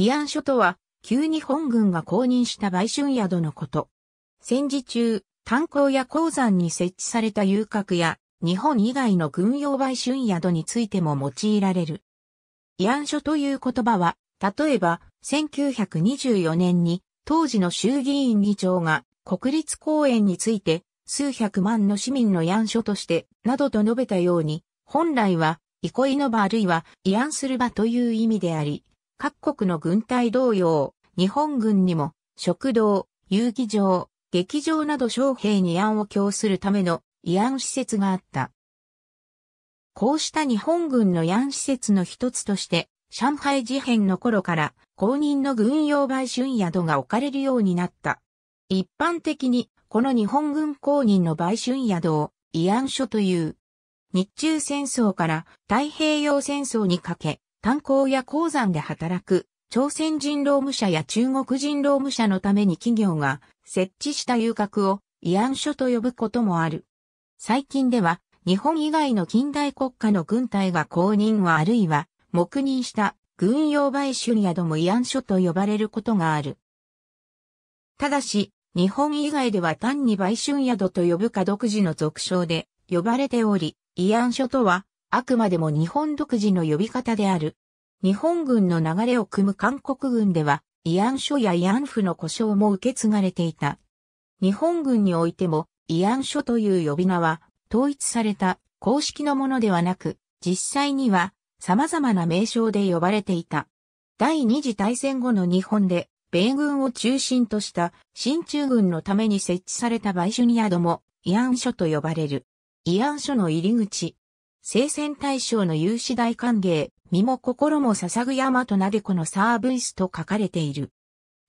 慰安所とは、旧日本軍が公認した売春宿のこと。戦時中、炭鉱や鉱山に設置された遊郭や、日本以外の軍用売春宿についても用いられる。慰安所という言葉は、例えば、1924年に、当時の衆議院議長が、国立公園について、数百万の市民の慰安所として、などと述べたように、本来は、憩いの場あるいは、慰安する場という意味であり、各国の軍隊同様、日本軍にも、食堂、遊技場、劇場など将兵に安を供するための慰安施設があった。こうした日本軍の慰安施設の一つとして、上海事変の頃から公認の軍用売春宿が置かれるようになった。一般的に、この日本軍公認の売春宿を慰安所という。日中戦争から太平洋戦争にかけ、炭鉱や鉱山で働く朝鮮人労務者や中国人労務者のために企業が設置した遊郭を慰安所と呼ぶこともある。最近では日本以外の近代国家の軍隊が公認はあるいは黙認した軍用売春宿も慰安所と呼ばれることがある。ただし、日本以外では単に売春宿と呼ぶか独自の俗称で呼ばれており、慰安所とはあくまでも日本独自の呼び方である。日本軍の流れを組む韓国軍では、慰安所や慰安婦の故障も受け継がれていた。日本軍においても、慰安所という呼び名は、統一された公式のものではなく、実際には様々な名称で呼ばれていた。第二次大戦後の日本で、米軍を中心とした新中軍のために設置された売所に宿も、慰安所と呼ばれる。慰安所の入り口、聖戦大将の有志大歓迎、身も心も捧ぐ山となでこのサーブイスと書かれている。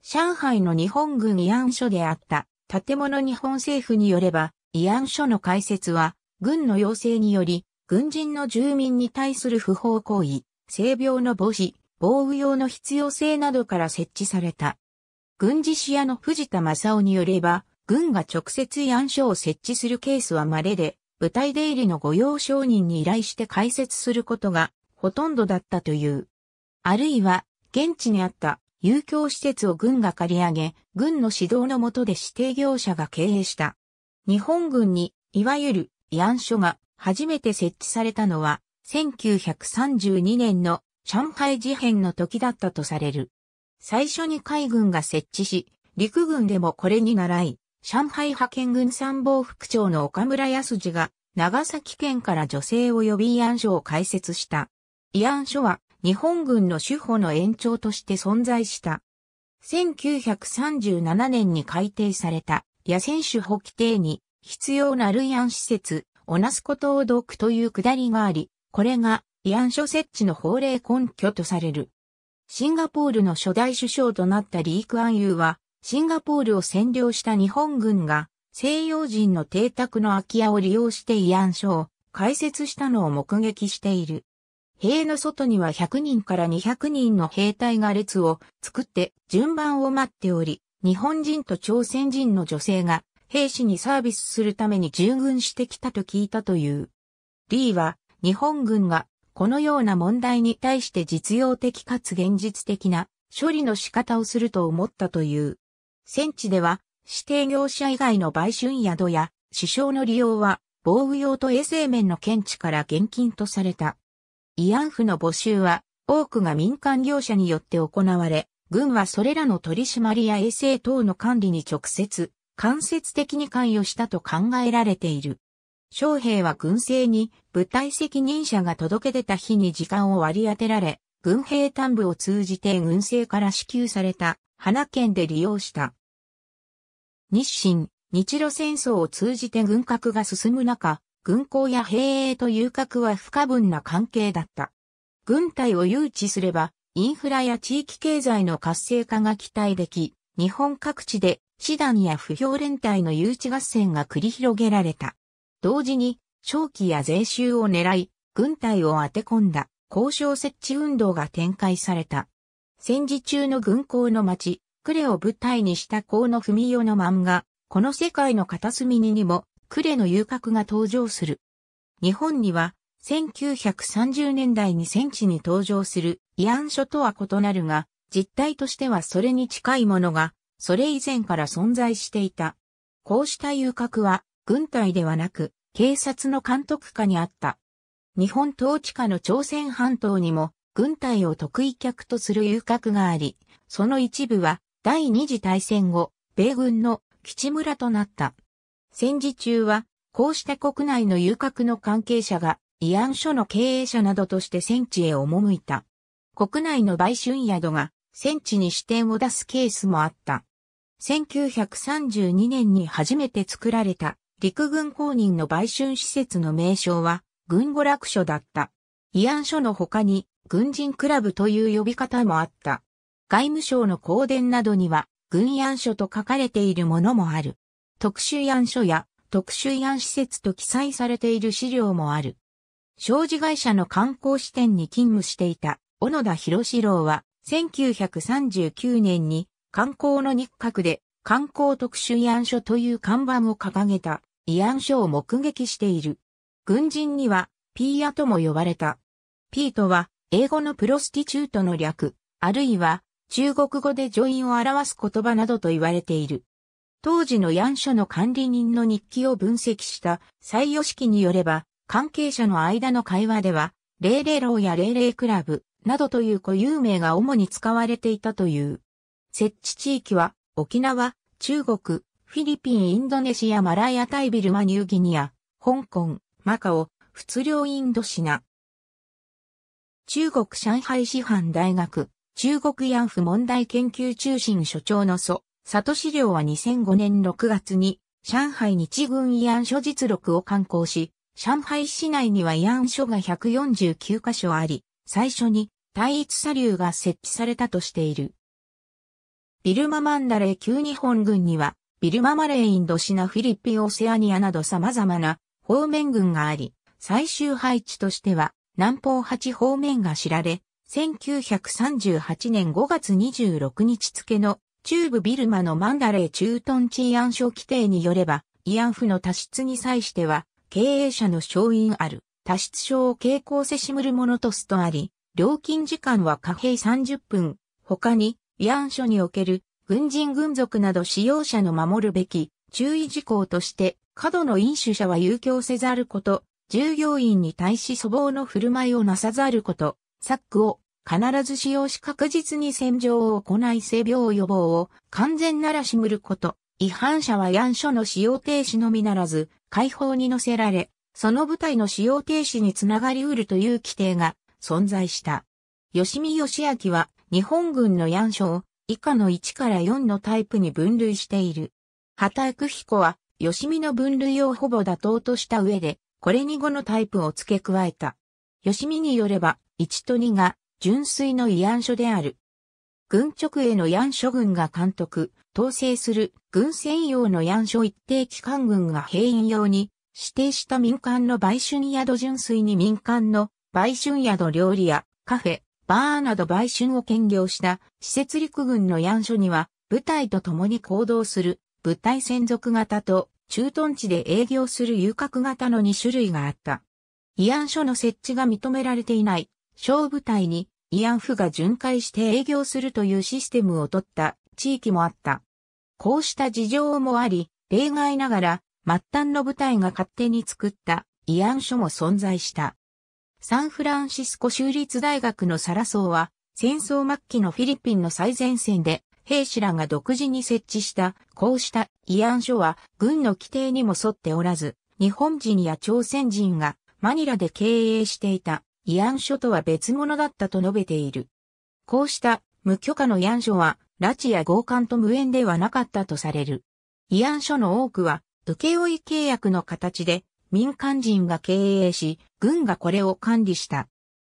上海の日本軍慰安所であった建物日本政府によれば、慰安所の開設は、軍の要請により、軍人の住民に対する不法行為、性病の防止、防御用の必要性などから設置された。軍事視野の藤田正夫によれば、軍が直接慰安所を設置するケースは稀で、舞台出入りの御用商人に依頼して解説することがほとんどだったという。あるいは、現地にあった遊興施設を軍が借り上げ、軍の指導の下で指定業者が経営した。日本軍に、いわゆる慰安所が初めて設置されたのは、1932年の上海事変の時だったとされる。最初に海軍が設置し、陸軍でもこれに習い、上海派遣軍参謀副長の岡村康次が、長崎県から女性及び慰安所を開設した。慰安所は、日本軍の守保の延長として存在した。1937年に改定された野戦守保規定に必要な類安施設、おなすことをどくという下りがあり、これが慰安所設置の法令根拠とされる。シンガポールの初代首相となったリーク・アンユーは、シンガポールを占領した日本軍が西洋人の邸宅の空き家を利用して慰安所を開設したのを目撃している。塀の外には100人から200人の兵隊が列を作って順番を待っており、日本人と朝鮮人の女性が兵士にサービスするために従軍してきたと聞いたという。リーは日本軍がこのような問題に対して実用的かつ現実的な処理の仕方をすると思ったという。戦地では、指定業者以外の売春宿や、首相の利用は、防具用と衛生面の見地から現金とされた。慰安婦の募集は、多くが民間業者によって行われ、軍はそれらの取り締まりや衛生等の管理に直接、間接的に関与したと考えられている。将兵は軍政に部隊責任者が届け出た日に時間を割り当てられ、軍兵端部を通じて軍政から支給された花券で利用した。日清、日露戦争を通じて軍拡が進む中、軍港や兵営と遊郭は不可分な関係だった。軍隊を誘致すれば、インフラや地域経済の活性化が期待でき、日本各地で、師団や不評連隊の誘致合戦が繰り広げられた。同時に、長期や税収を狙い、軍隊を当て込んだ、交渉設置運動が展開された。戦時中の軍港の町、クレを舞台にした河野文雄の漫画、この世界の片隅ににも、クレの遊郭が登場する。日本には、1930年代に戦地に登場する慰安所とは異なるが、実態としてはそれに近いものが、それ以前から存在していた。こうした遊郭は、軍隊ではなく、警察の監督下にあった。日本統治下の朝鮮半島にも、軍隊を得意客とする遊郭があり、その一部は第二次大戦後、米軍の基地村となった。戦時中は、こうした国内の遊郭の関係者が、慰安所の経営者などとして戦地へ赴いた。国内の売春宿が戦地に支店を出すケースもあった。1932年に初めて作られた陸軍公認の売春施設の名称は軍娯楽所だった。慰安所の他に軍人クラブという呼び方もあった。外務省の公伝などには、軍案書と書かれているものもある。特殊案書や特殊案施設と記載されている資料もある。商事会社の観光支店に勤務していた小野田博士郎は、1939年に観光の日閣で観光特殊慰安書という看板を掲げた慰安書を目撃している。軍人にはピーヤとも呼ばれた。ピーとは英語のプロスティチュートの略、あるいは中国語でイ院を表す言葉などと言われている。当時のヤン書の管理人の日記を分析した採用式によれば、関係者の間の会話では、レイレローやレイレイクラブなどという固有名が主に使われていたという。設置地域は沖縄、中国、フィリピン、インドネシア、マライアタイビルマ、ニューギニア、香港、マカオ、仏領インドシナ。中国上海師範大学中国慰安婦問題研究中心所長の祖、里資料は2005年6月に、上海日軍慰安所実録を刊行し、上海市内には慰安所が149カ所あり、最初に対一砂流が設置されたとしている。ビルママンダレー旧日本軍には、ビルママレーインドシナフィリピオセアニアなど様々な方面軍があり、最終配置としては南方八方面が知られ、1938年5月26日付の中部ビルマのマンダレー駐屯地慰安所規定によれば、慰安婦の多出に際しては、経営者の承認ある多出症を傾向せしむるものとすとあり、料金時間は貨幣30分、他に慰安所における軍人軍属など使用者の守るべき注意事項として、過度の飲酒者は遊興せざること、従業員に対し粗暴の振る舞いをなさざること、サックを必ず使用し確実に洗浄を行い性病予防を完全ならしむること。違反者はヤン書の使用停止のみならず、解放に乗せられ、その部隊の使用停止につながりうるという規定が存在した。吉見義明は日本軍のヤン書を以下の1から4のタイプに分類している。畑久彦は吉見の分類をほぼ妥当とした上で、これに5のタイプを付け加えた。吉見によれば、1と2が純粋の慰安所である。軍直への慰安所軍が監督、統制する軍専用の慰安所一定期間軍が兵員用に指定した民間の売春宿純粋に民間の売春宿料理やカフェ、バーなど売春を兼業した施設陸軍の慰安所には部隊と共に行動する部隊専属型と駐屯地で営業する遊郭型の2種類があった。慰安所の設置が認められていない小部隊に慰安婦が巡回して営業するというシステムを取った地域もあった。こうした事情もあり、例外ながら末端の部隊が勝手に作った慰安所も存在した。サンフランシスコ州立大学のサラソーは戦争末期のフィリピンの最前線で兵士らが独自に設置したこうした慰安所は軍の規定にも沿っておらず、日本人や朝鮮人がマニラで経営していた慰安所とは別物だったと述べている。こうした無許可の慰安所は、拉致や強姦と無縁ではなかったとされる。慰安所の多くは、請負契約の形で、民間人が経営し、軍がこれを管理した。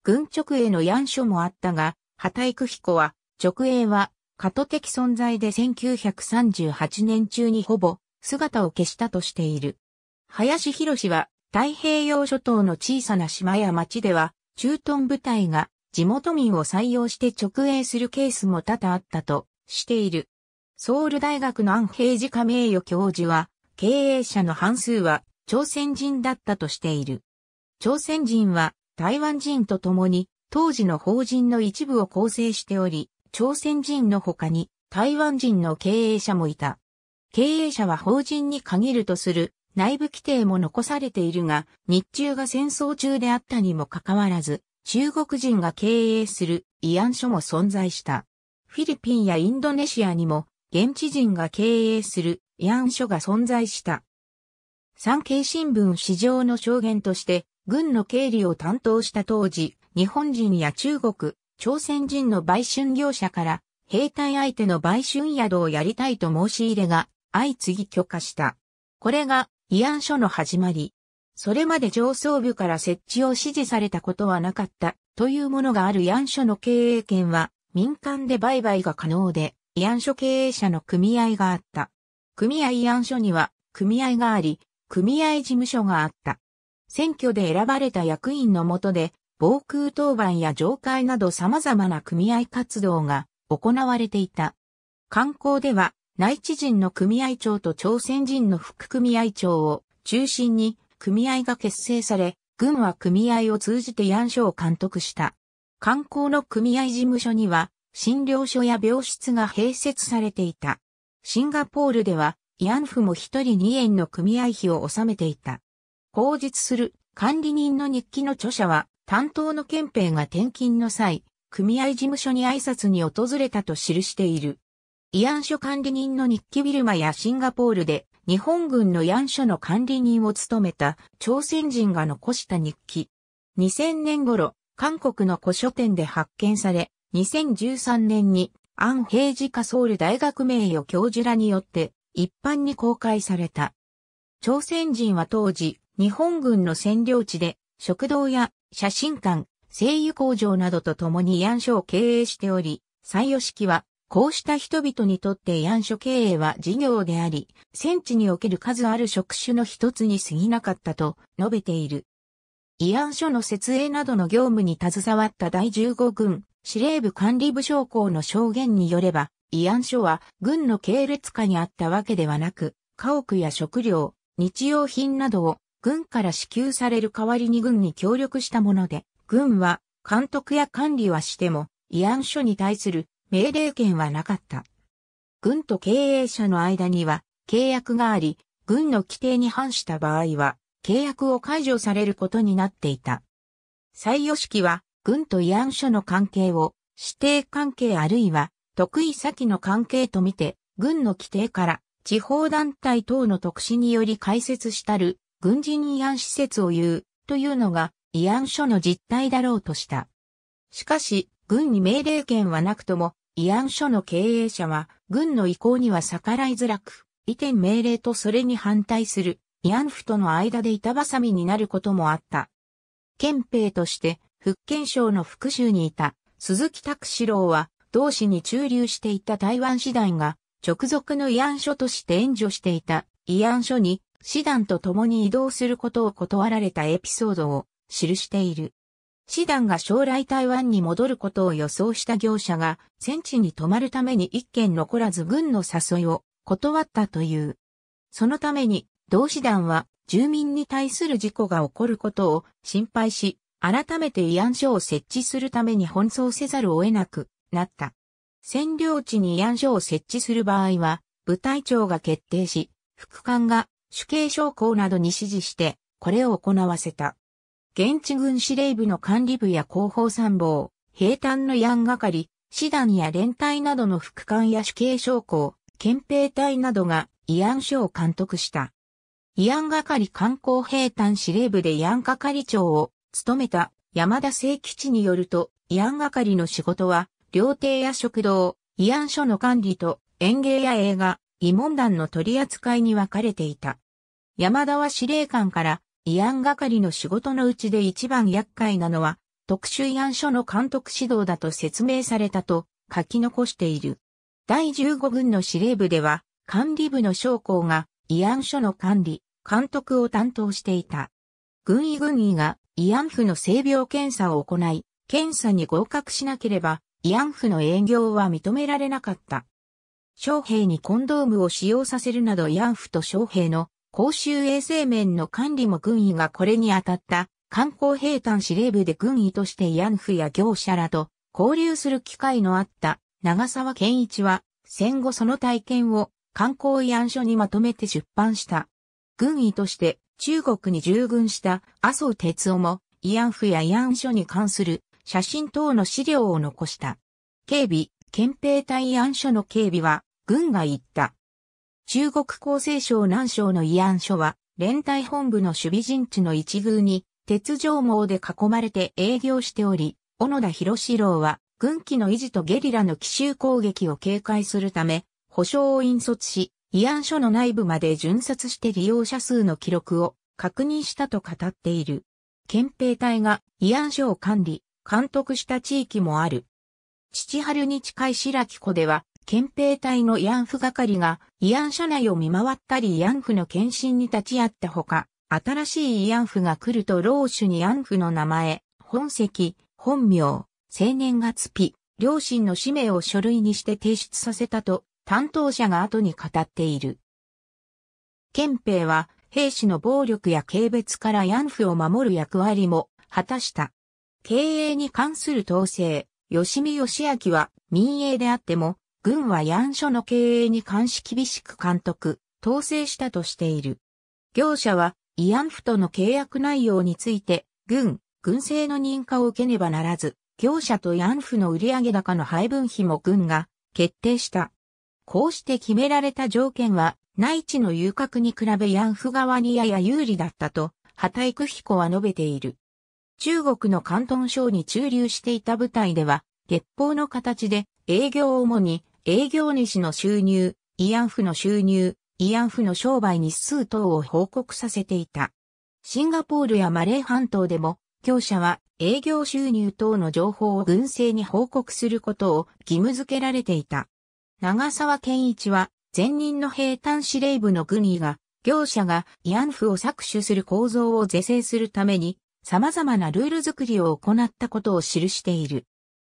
軍直営の慰安所もあったが、畑育彦は、直営は、過渡的存在で1938年中にほぼ姿を消したとしている。林博は太平洋諸島の小さな島や町では、駐屯部隊が地元民を採用して直営するケースも多々あったとしている。ソウル大学の安平寺加名誉教授は、経営者の半数は朝鮮人だったとしている。朝鮮人は台湾人と共に当時の法人の一部を構成しており、朝鮮人の他に台湾人の経営者もいた。経営者は法人に限るとする内部規定も残されているが、日中が戦争中であったにもかかわらず、中国人が経営する慰安所も存在した。フィリピンやインドネシアにも、現地人が経営する慰安所が存在した。産経新聞市場の証言として、軍の経理を担当した当時、日本人や中国、朝鮮人の売春業者から、兵隊相手の売春宿をやりたいと申し入れが、相次ぎ許可した。これが慰安所の始まり。それまで上層部から設置を指示されたことはなかったというものがある慰安所の経営権は民間で売買が可能で慰安所経営者の組合があった。組合慰安所には組合があり、組合事務所があった。選挙で選ばれた役員のもとで防空当番や上海など様々な組合活動が行われていた。観光では内地人の組合長と朝鮮人の副組合長を中心に組合が結成され、軍は組合を通じてヤンショを監督した。観光の組合事務所には診療所や病室が併設されていた。シンガポールでは慰安婦も一人2円の組合費を納めていた。口述する管理人の日記の著者は担当の憲兵が転勤の際、組合事務所に挨拶に訪れたと記している。慰安所管理人の日記ビルマやシンガポールで日本軍の慰安所の管理人を務めた朝鮮人が残した日記。2000年頃、韓国の古書店で発見され、2013年に安平寺科ソウル大学名誉教授らによって一般に公開された。朝鮮人は当時、日本軍の占領地で食堂や写真館、製油工場などと共に慰安所を経営しており、採用式はこうした人々にとってヤン書経営は事業であり、戦地における数ある職種の一つに過ぎなかったと述べている。慰安所の設営などの業務に携わった第15軍司令部管理部将校の証言によれば、慰安所は軍の系列下にあったわけではなく、家屋や食料、日用品などを軍から支給される代わりに軍に協力したもので、軍は監督や管理はしても、慰安所に対する命令権はなかった。軍と経営者の間には契約があり、軍の規定に反した場合は、契約を解除されることになっていた。採用式は、軍と慰安所の関係を、指定関係あるいは、得意先の関係とみて、軍の規定から、地方団体等の特使により開設したる、軍人慰安施設を言う、というのが、慰安所の実態だろうとした。しかし、軍に命令権はなくとも、慰安所の経営者は、軍の意向には逆らいづらく、移転命令とそれに反対する、慰安婦との間で板挟みになることもあった。憲兵として、福建省の復州にいた、鈴木拓志郎は、同志に駐留していた台湾師団が、直属の慰安所として援助していた慰安所に、師団と共に移動することを断られたエピソードを記している。師団が将来台湾に戻ることを予想した業者が戦地に泊まるために一件残らず軍の誘いを断ったという。そのために同師団は住民に対する事故が起こることを心配し、改めて慰安所を設置するために奔走せざるを得なくなった。占領地に慰安所を設置する場合は、部隊長が決定し、副官が主刑将校などに指示して、これを行わせた。現地軍司令部の管理部や広報参謀、兵隊のヤン係、師団や連隊などの副官や主計将校、憲兵隊などが慰安所を監督した。慰安係観光兵隊司令部で慰安係長を務めた山田聖吉によると、慰安係の仕事は、料亭や食堂、慰安所の管理と園芸や映画、慰問団の取り扱いに分かれていた。山田は司令官から慰安係の仕事のうちで一番厄介なのは、特殊慰安所の監督指導だと説明されたと書き残している。第15軍の司令部では、管理部の将校が慰安所の管理、監督を担当していた。軍医軍医が慰安婦の性病検査を行い、検査に合格しなければ、慰安婦の営業は認められなかった。将兵にコンドームを使用させるなど慰安婦と将兵の公衆衛生面の管理も軍医がこれに当たった、観光兵団司令部で軍医として慰安婦や業者らと交流する機会のあった長沢健一は戦後その体験を観光慰安所にまとめて出版した。軍医として中国に従軍した麻生哲夫も慰安婦や慰安所に関する写真等の資料を残した。警備、憲兵隊慰安所の警備は軍が行った中国厚生省南省の慰安所は、連隊本部の守備陣地の一宮に、鉄条網で囲まれて営業しており、小野田博士郎は、軍機の維持とゲリラの奇襲攻撃を警戒するため、保証を引率し、慰安所の内部まで巡察して利用者数の記録を確認したと語っている。憲兵隊が慰安所を管理、監督した地域もある。父春に近い白木湖では、憲兵隊の慰安婦係が慰安社内を見回ったり慰安婦の検診に立ち会ったほか、新しい慰安婦が来ると老主に慰安婦の名前、本籍、本名、生年月日、両親の氏名を書類にして提出させたと担当者が後に語っている。憲兵は兵士の暴力や軽蔑から慰安婦を守る役割も果たした。経営に関する統制、吉見義明は民営であっても軍はヤン書の経営に関し厳しく監督、統制したとしている。業者は慰安婦との契約内容について、軍、軍政の認可を受けねばならず、業者と慰安婦の売上高の配分費も軍が決定した。こうして決められた条件は、内地の遊郭に比べ慰安婦側にやや有利だったと、畑育彦は述べている。中国の広東省に駐留していた部隊では、月報の形で営業を主に営業主の収入、慰安婦の収入、慰安婦の商売日数等を報告させていた。シンガポールやマレー半島でも、業者は営業収入等の情報を軍政に報告することを義務付けられていた。長沢健一は、前任の兵隊司令部の軍医が、業者が慰安婦を搾取する構造を是正するために、様々なルール作りを行ったことを記している。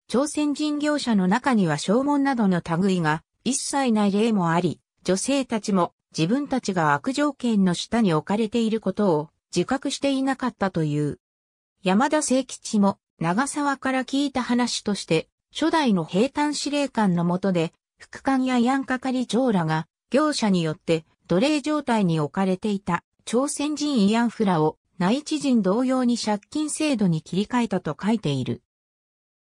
朝鮮人業者の中には証文などの類が一切ない例もあり、女性たちも自分たちが悪条件の下に置かれていることを自覚していなかったという。山田聖吉も長沢から聞いた話として、初代の平坦司令官の下で、副官やヤン係長らが、業者によって奴隷状態に置かれていた朝鮮人イアンフラを内地人同様に借金制度に切り替えたと書いている。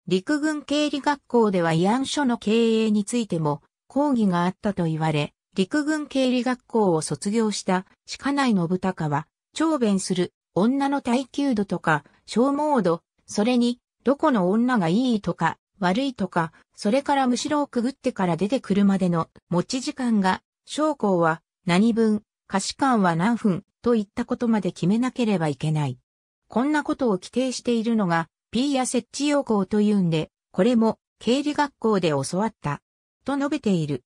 陸軍経理学校では慰安所の経営についても講義があったと言われ、陸軍経理学校を卒業した鹿内信孝は、長弁する女の耐久度とか消耗度、それにどこの女がいいとか悪いとか、それからむしろをくぐってから出てくるまでの持ち時間が、将校は何分、可視間は何分といったことまで決めなければいけない。こんなことを規定しているのがピーヤ設置要項というんで、これも経理学校で教わった、と述べている。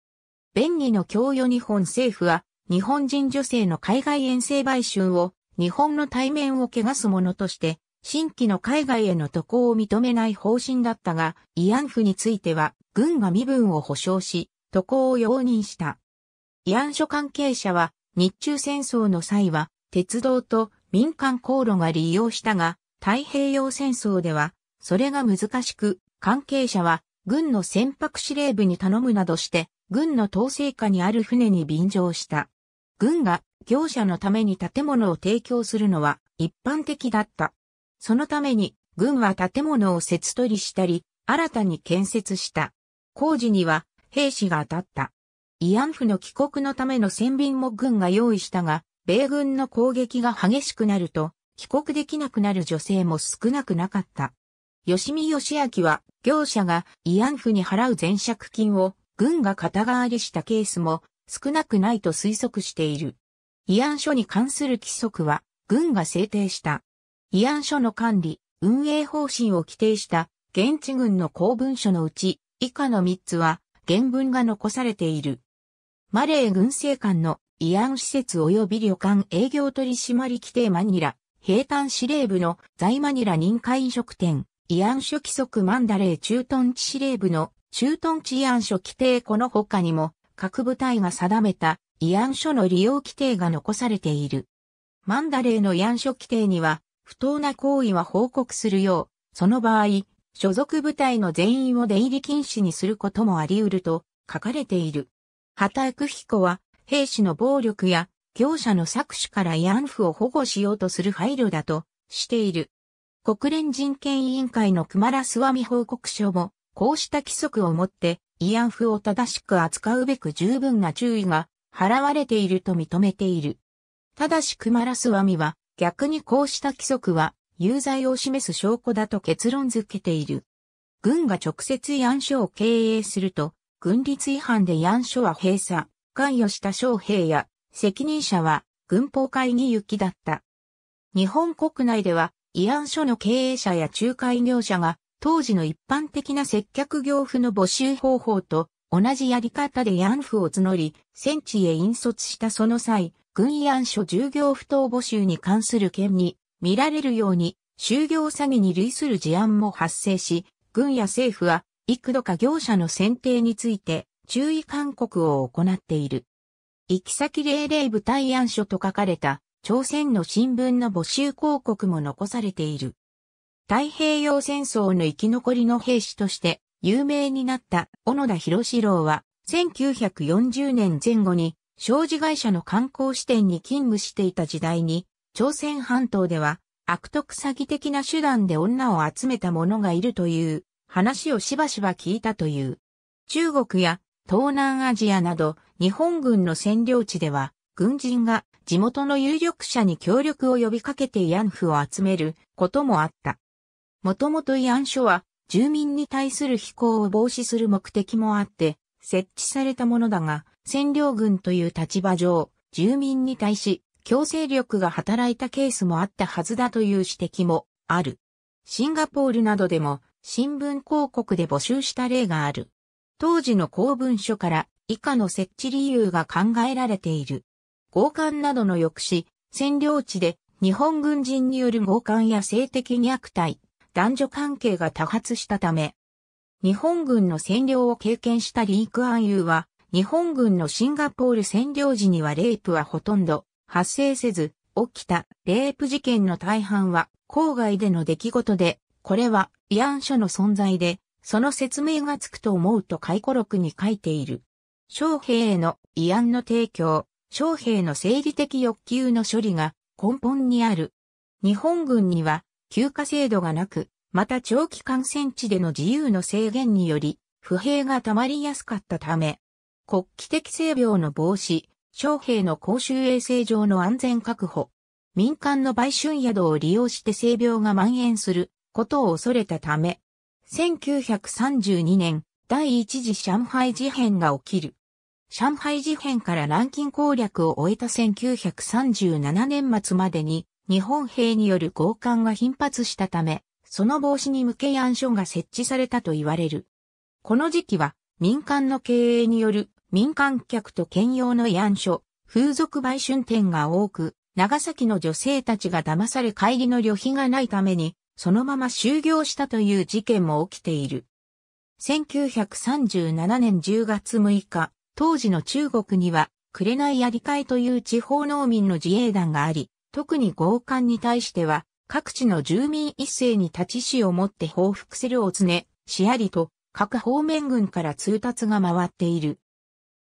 便宜の供与日本政府は、日本人女性の海外遠征買収を、日本の対面を汚すものとして、新規の海外への渡航を認めない方針だったが、慰安婦については、軍が身分を保障し、渡航を容認した。慰安所関係者は、日中戦争の際は、鉄道と民間航路が利用したが、太平洋戦争では、それが難しく、関係者は、軍の船舶司令部に頼むなどして、軍の統制下にある船に便乗した。軍が業者のために建物を提供するのは一般的だった。そのために軍は建物を設取りしたり、新たに建設した。工事には兵士が当たった。慰安婦の帰国のための船便も軍が用意したが、米軍の攻撃が激しくなると、帰国できなくなる女性も少なくなかった。吉見義明は、業者が慰安婦に払う前借金を軍が肩代わりしたケースも少なくないと推測している。慰安所に関する規則は軍が制定した。慰安所の管理、運営方針を規定した現地軍の公文書のうち以下の3つは原文が残されている。マレー軍政官の慰安施設及び旅館営業取締規定マニラ兵站司令部の在マニラ認可飲食店、慰安所規則マンダレー駐屯地司令部の駐屯地慰安所規定この他にも各部隊が定めた慰安所の利用規定が残されている。マンダレーの慰安所規定には不当な行為は報告するよう、その場合、所属部隊の全員を出入り禁止にすることもあり得ると書かれている。畑久彦は兵士の暴力や業者の搾取から慰安婦を保護しようとする配慮だとしている。国連人権委員会のクマラスワミ報告書も、こうした規則をもって、慰安婦を正しく扱うべく十分な注意が払われていると認めている。ただしクマラスワミは、逆にこうした規則は、有罪を示す証拠だと結論づけている。軍が直接慰安所を経営すると、軍律違反で慰安所は閉鎖、関与した将兵や責任者は軍法会議行きだった。日本国内では慰安所の経営者や仲介業者が当時の一般的な接客業夫の募集方法と同じやり方で慰安婦を募り、戦地へ引率したその際、軍慰安所従業不当募集に関する件に見られるように、就業詐欺に類する事案も発生し、軍や政府は幾度か業者の選定について注意勧告を行っている。行き先霊霊部対案書と書かれた朝鮮の新聞の募集広告も残されている。太平洋戦争の生き残りの兵士として有名になった小野田博士郎は1940年前後に商事会社の観光支店に勤務していた時代に朝鮮半島では悪徳詐欺的な手段で女を集めた者がいるという話をしばしば聞いたという。中国や東南アジアなど日本軍の占領地では、軍人が地元の有力者に協力を呼びかけて慰安婦を集めることもあった。もともと慰安所は、住民に対する非行を防止する目的もあって、設置されたものだが、占領軍という立場上、住民に対し、強制力が働いたケースもあったはずだという指摘もある。シンガポールなどでも新聞広告で募集した例がある。当時の公文書から以下の設置理由が考えられている。強姦などの抑止、占領地で日本軍人による強姦や性的虐待、男女関係が多発したため、日本軍の占領を経験したリーク・アンユーは、日本軍のシンガポール占領時にはレイプはほとんど発生せず、起きたレイプ事件の大半は郊外での出来事で、これは慰安所の存在で、その説明がつくと思うと回顧録に書いている。将兵への慰安の提供、将兵の生理的欲求の処理が根本にある。日本軍には休暇制度がなく、また長期感染地での自由の制限により、不平が溜まりやすかったため、国旗的性病の防止、将兵の公衆衛生上の安全確保、民間の売春宿を利用して性病が蔓延することを恐れたため、1932年、第一次上海事変が起きる。上海事変から南京攻略を終えた1937年末までに日本兵による強姦が頻発したため、その防止に向け暗所が設置されたと言われる。この時期は民間の経営による民間客と兼用の安所、風俗売春店が多く、長崎の女性たちが騙され帰りの旅費がないために、そのまま就業したという事件も起きている。1937年10月6日、当時の中国には、紅やり会という地方農民の自衛団があり、特に強姦に対しては、各地の住民一斉に立ち死をもって報復するつね、しありと、各方面軍から通達が回っている。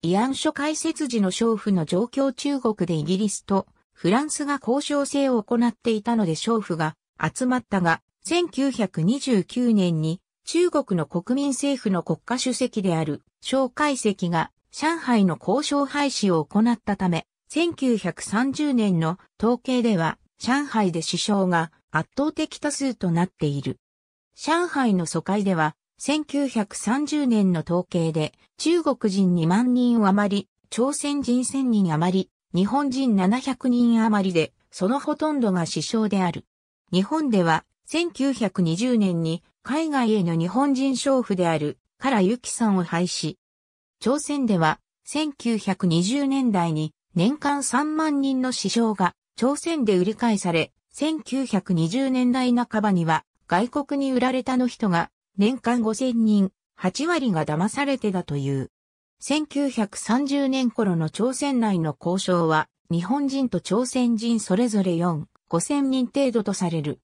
慰安所開設時の娼婦の状況中国でイギリスとフランスが交渉制を行っていたので娼婦が集まったが、1929年に中国の国民政府の国家主席である、蒋介石が上海の交渉廃止を行ったため、1930年の統計では、上海で首相が圧倒的多数となっている。上海の疎開では、1930年の統計で、中国人2万人余り、朝鮮人1000人余り、日本人700人余りで、そのほとんどが首相である。日本では、1920年に海外への日本人娼婦であるらゆきさんを廃止。朝鮮では1920年代に年間3万人の死傷が朝鮮で売り買いされ、1920年代半ばには外国に売られたの人が年間5000人、8割が騙されてだという。1930年頃の朝鮮内の交渉は日本人と朝鮮人それぞれ4、5000人程度とされる。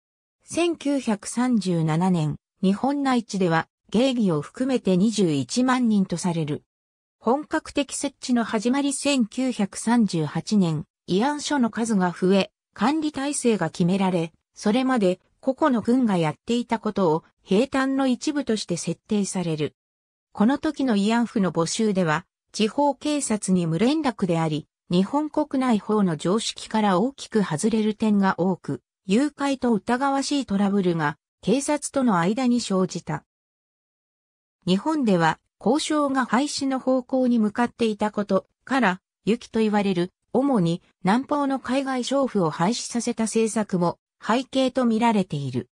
1937年、日本内地では、芸妓を含めて21万人とされる。本格的設置の始まり1938年、慰安所の数が増え、管理体制が決められ、それまで個々の軍がやっていたことを平坦の一部として設定される。この時の慰安婦の募集では、地方警察に無連絡であり、日本国内法の常識から大きく外れる点が多く、誘拐と疑わしいトラブルが警察との間に生じた。日本では交渉が廃止の方向に向かっていたことから、雪と言われる、主に南方の海外商婦を廃止させた政策も背景と見られている。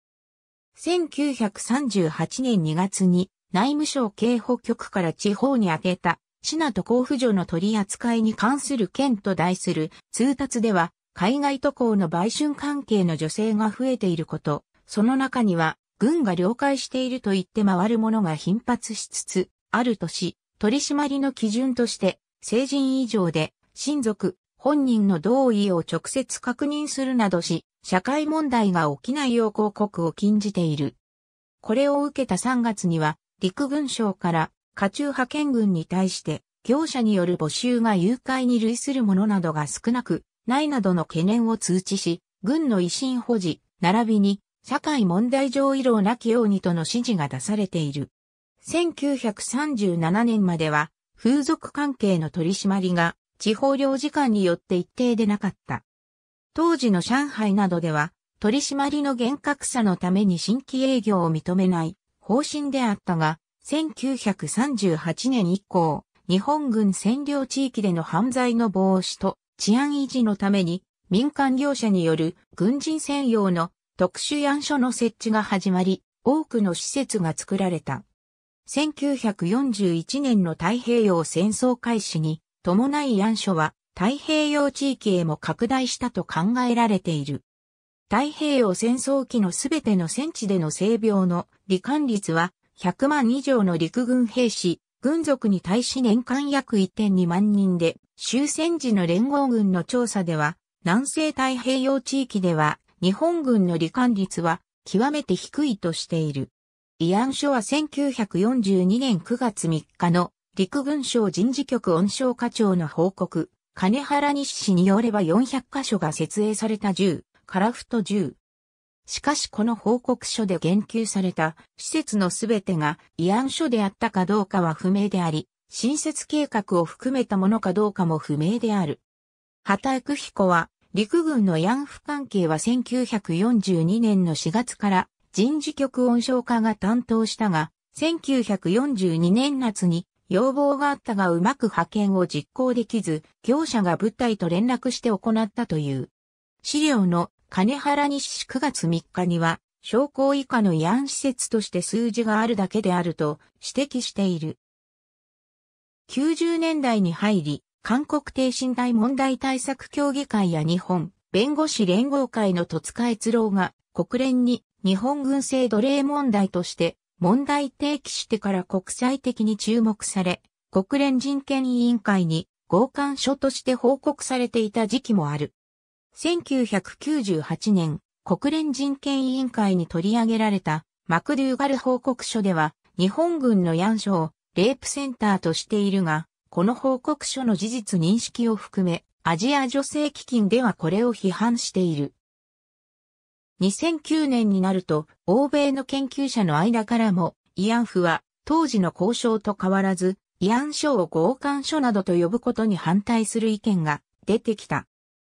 1938年2月に内務省警保局から地方に宛てた、市と交付所の取り扱いに関する件と題する通達では、海外渡航の売春関係の女性が増えていること、その中には、軍が了解していると言って回るものが頻発しつつ、あるとし、取り締まりの基準として、成人以上で、親族、本人の同意を直接確認するなどし、社会問題が起きないよう広告を禁じている。これを受けた3月には、陸軍省から、家中派遣軍に対して、業者による募集が誘拐に類するものなどが少なく、ないなどの懸念を通知し、軍の維新保持、並びに社会問題上色をなきようにとの指示が出されている。1937年までは風俗関係の取り締まりが地方領事館によって一定でなかった。当時の上海などでは取り締まりの厳格さのために新規営業を認めない方針であったが、1938年以降、日本軍占領地域での犯罪の防止と治安維持のために民間業者による軍人専用の特殊案所の設置が始まり、多くの施設が作られた。1941年の太平洋戦争開始に伴い案所は太平洋地域へも拡大したと考えられている。太平洋戦争期のすべての戦地での性病の罹患率は100万以上の陸軍兵士、軍属に対し年間約1.2万人で、終戦時の連合軍の調査では、南西太平洋地域では日本軍の罹患率は極めて低いとしている。慰安所は1942年9月3日の陸軍省人事局温床課長の報告、金原西氏によれば400箇所が設営された銃、カラフト銃。しかしこの報告書で言及された施設のすべてが慰安所であったかどうかは不明であり、新設計画を含めたものかどうかも不明である。畑久彦は陸軍の慰安婦関係は1942年の4月から人事局温床課が担当したが、1942年夏に要望があったがうまく派遣を実行できず、業者が部隊と連絡して行ったという。資料の金原西市9月3日には、商工以下の慰安施設として数字があるだけであると指摘している。90年代に入り、韓国帝身大問題対策協議会や日本弁護士連合会の戸塚越郎が国連に日本軍制奴隷問題として問題提起してから国際的に注目され、国連人権委員会に合勘書として報告されていた時期もある。1998年、国連人権委員会に取り上げられたマクドゥーガル報告書では、日本軍のヤンショをレイプセンターとしているが、この報告書の事実認識を含め、アジア女性基金ではこれを批判している。2009年になると、欧米の研究者の間からも、慰安婦は当時の交渉と変わらず、慰安書を強姦書などと呼ぶことに反対する意見が出てきた。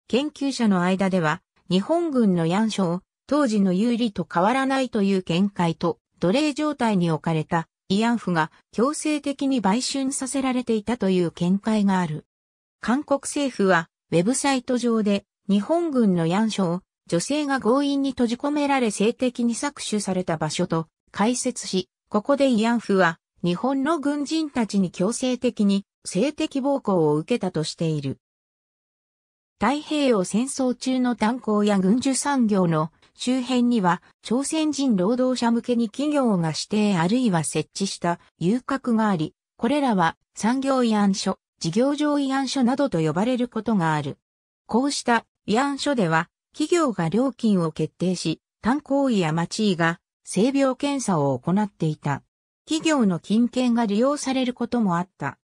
研究者の間では、日本軍の慰安書を当時の有利と変わらないという見解と、奴隷状態に置かれた慰安婦が強制的に売春させられていたという見解がある。韓国政府は、ウェブサイト上で、日本軍の慰安シを、女性が強引に閉じ込められ性的に搾取された場所と解説し、ここで慰安婦は、日本の軍人たちに強制的に性的暴行を受けたとしている。太平洋戦争中の炭鉱や軍需産業の周辺には朝鮮人労働者向けに企業が指定あるいは設置した遊郭があり、これらは産業慰安所、事業上慰安所などと呼ばれることがある。こうした慰安所では企業が料金を決定し、炭鉱医や町医が性病検査を行っていた。企業の金券が利用されることもあった。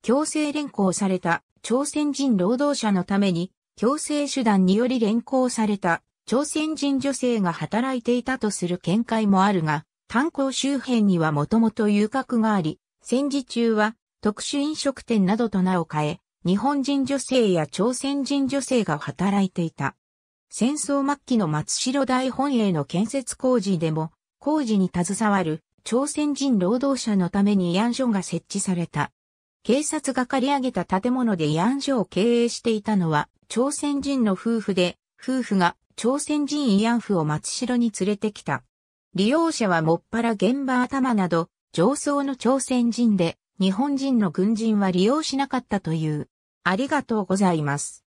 強制連行された朝鮮人労働者のために強制手段により連行された朝鮮人女性が働いていたとする見解もあるが、炭鉱周辺にはもともと遊郭があり、戦時中は特殊飲食店などと名を変え、日本人女性や朝鮮人女性が働いていた。戦争末期の松代大本営の建設工事でも、工事に携わる朝鮮人労働者のために慰安所が設置された。警察が借り上げた建物で慰安所を経営していたのは朝鮮人の夫婦で、夫婦が朝鮮人慰安婦を松城に連れてきた。利用者はもっぱら現場頭など、上層の朝鮮人で、日本人の軍人は利用しなかったという。ありがとうございます。